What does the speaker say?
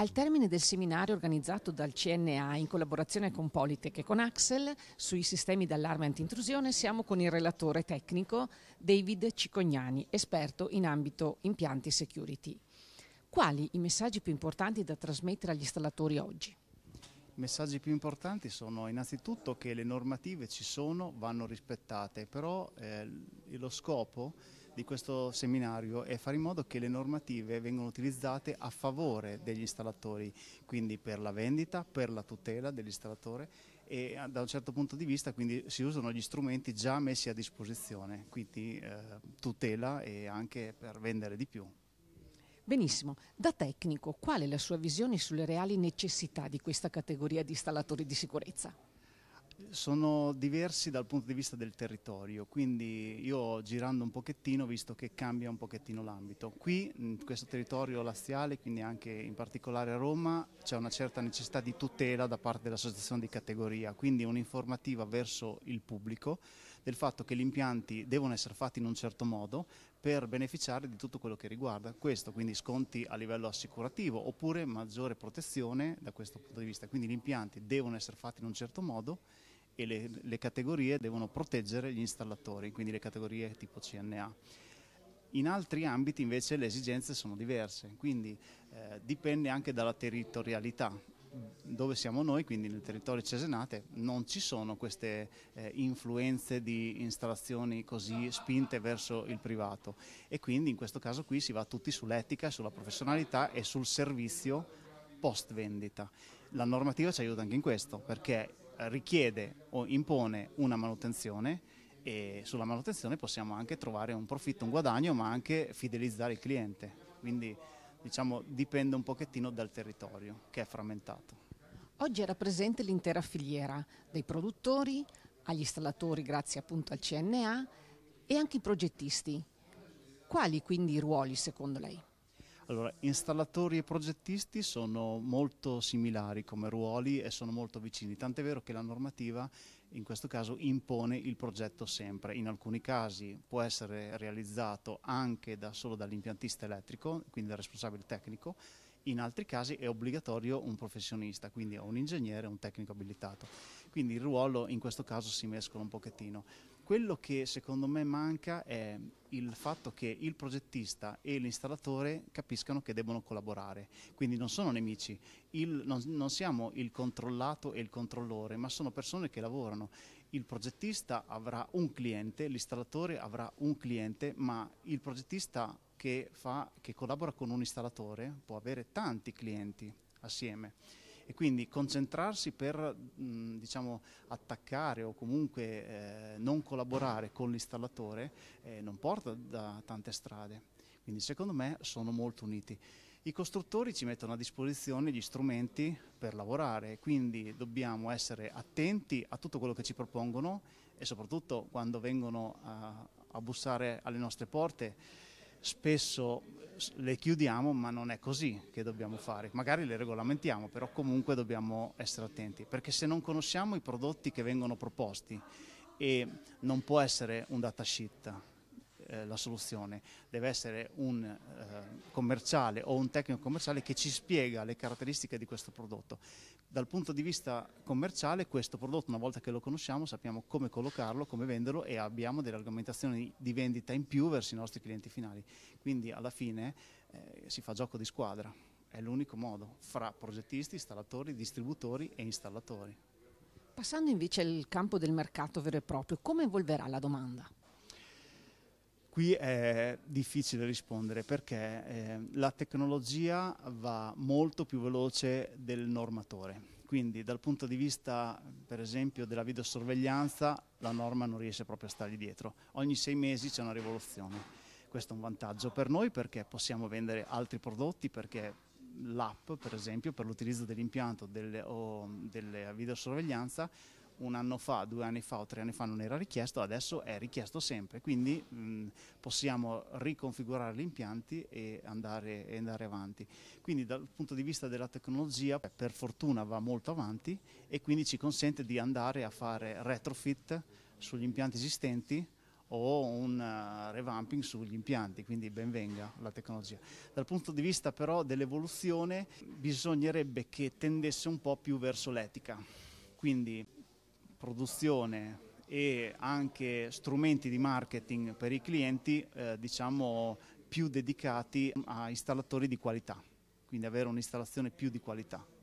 Al termine del seminario organizzato dal CNA in collaborazione con Politec e con Axel sui sistemi d'allarme antintrusione siamo con il relatore tecnico David Cicognani, esperto in ambito impianti security. Quali i messaggi più importanti da trasmettere agli installatori oggi? I messaggi più importanti sono innanzitutto che le normative ci sono, vanno rispettate, però eh, lo scopo è di questo seminario è fare in modo che le normative vengano utilizzate a favore degli installatori, quindi per la vendita, per la tutela dell'installatore e eh, da un certo punto di vista quindi si usano gli strumenti già messi a disposizione, quindi eh, tutela e anche per vendere di più. Benissimo, da tecnico qual è la sua visione sulle reali necessità di questa categoria di installatori di sicurezza? sono diversi dal punto di vista del territorio, quindi io girando un pochettino visto che cambia un pochettino l'ambito. Qui, in questo territorio laziale, quindi anche in particolare a Roma, c'è una certa necessità di tutela da parte dell'associazione di categoria, quindi un'informativa verso il pubblico del fatto che gli impianti devono essere fatti in un certo modo per beneficiare di tutto quello che riguarda questo, quindi sconti a livello assicurativo oppure maggiore protezione da questo punto di vista. Quindi gli impianti devono essere fatti in un certo modo e le, le categorie devono proteggere gli installatori, quindi le categorie tipo CNA. In altri ambiti invece le esigenze sono diverse, quindi eh, dipende anche dalla territorialità. Dove siamo noi, quindi nel territorio cesenate, non ci sono queste eh, influenze di installazioni così spinte verso il privato e quindi in questo caso qui si va tutti sull'etica, sulla professionalità e sul servizio post vendita. La normativa ci aiuta anche in questo perché richiede o impone una manutenzione e sulla manutenzione possiamo anche trovare un profitto, un guadagno, ma anche fidelizzare il cliente. Quindi diciamo dipende un pochettino dal territorio che è frammentato. Oggi era presente l'intera filiera, dai produttori agli installatori grazie appunto al CNA e anche i progettisti. Quali quindi i ruoli secondo lei? Allora, installatori e progettisti sono molto similari come ruoli e sono molto vicini, tant'è vero che la normativa in questo caso impone il progetto sempre, in alcuni casi può essere realizzato anche da, solo dall'impiantista elettrico, quindi dal responsabile tecnico, in altri casi è obbligatorio un professionista, quindi un ingegnere, un tecnico abilitato. Quindi il ruolo in questo caso si mescola un pochettino quello che secondo me manca è il fatto che il progettista e l'installatore capiscano che devono collaborare, quindi non sono nemici, il, non, non, siamo il controllato e il controllore, ma sono persone che lavorano. Il progettista avrà un cliente, l'installatore avrà un cliente, ma il progettista che, fa, che collabora con un installatore può avere tanti clienti assieme e quindi concentrarsi per mh, diciamo, attaccare o comunque eh, non collaborare con l'installatore eh, non porta da tante strade. Quindi secondo me sono molto uniti. I costruttori ci mettono a disposizione gli strumenti per lavorare, quindi dobbiamo essere attenti a tutto quello che ci propongono e soprattutto quando vengono a, a bussare alle nostre porte spesso le chiudiamo ma non è così che dobbiamo fare, magari le regolamentiamo però comunque dobbiamo essere attenti perché se non conosciamo i prodotti che vengono proposti e non può essere un data datasheet eh, la soluzione, deve essere un eh, commerciale o un tecnico commerciale che ci spiega le caratteristiche di questo prodotto. Dal punto di vista commerciale questo prodotto una volta che lo conosciamo sappiamo come collocarlo, come venderlo e abbiamo delle argomentazioni di vendita in più verso i nostri clienti finali. Quindi alla fine eh, si fa gioco di squadra, è l'unico modo fra progettisti, installatori, distributori e installatori. Passando invece al campo del mercato vero e proprio, come evolverà la domanda? qui è difficile rispondere perché eh, la tecnologia va molto più veloce del normatore. Quindi dal punto di vista, per esempio, della videosorveglianza, la norma non riesce proprio a stargli dietro. Ogni sei mesi c'è una rivoluzione. Questo è un vantaggio per noi perché possiamo vendere altri prodotti, perché l'app, per esempio, per l'utilizzo dell'impianto delle, o della videosorveglianza un anno fa, due anni fa o tre anni fa non era richiesto, adesso è richiesto sempre, quindi mh, mm, possiamo riconfigurare gli impianti e andare, e andare, avanti. Quindi dal punto di vista della tecnologia per fortuna va molto avanti e quindi ci consente di andare a fare retrofit sugli impianti esistenti o un uh, revamping sugli impianti, quindi benvenga la tecnologia. Dal punto di vista però dell'evoluzione bisognerebbe che tendesse un po' più verso l'etica, quindi produzione e anche strumenti di marketing per i clienti eh, diciamo più dedicati a installatori di qualità, quindi avere un'installazione più di qualità.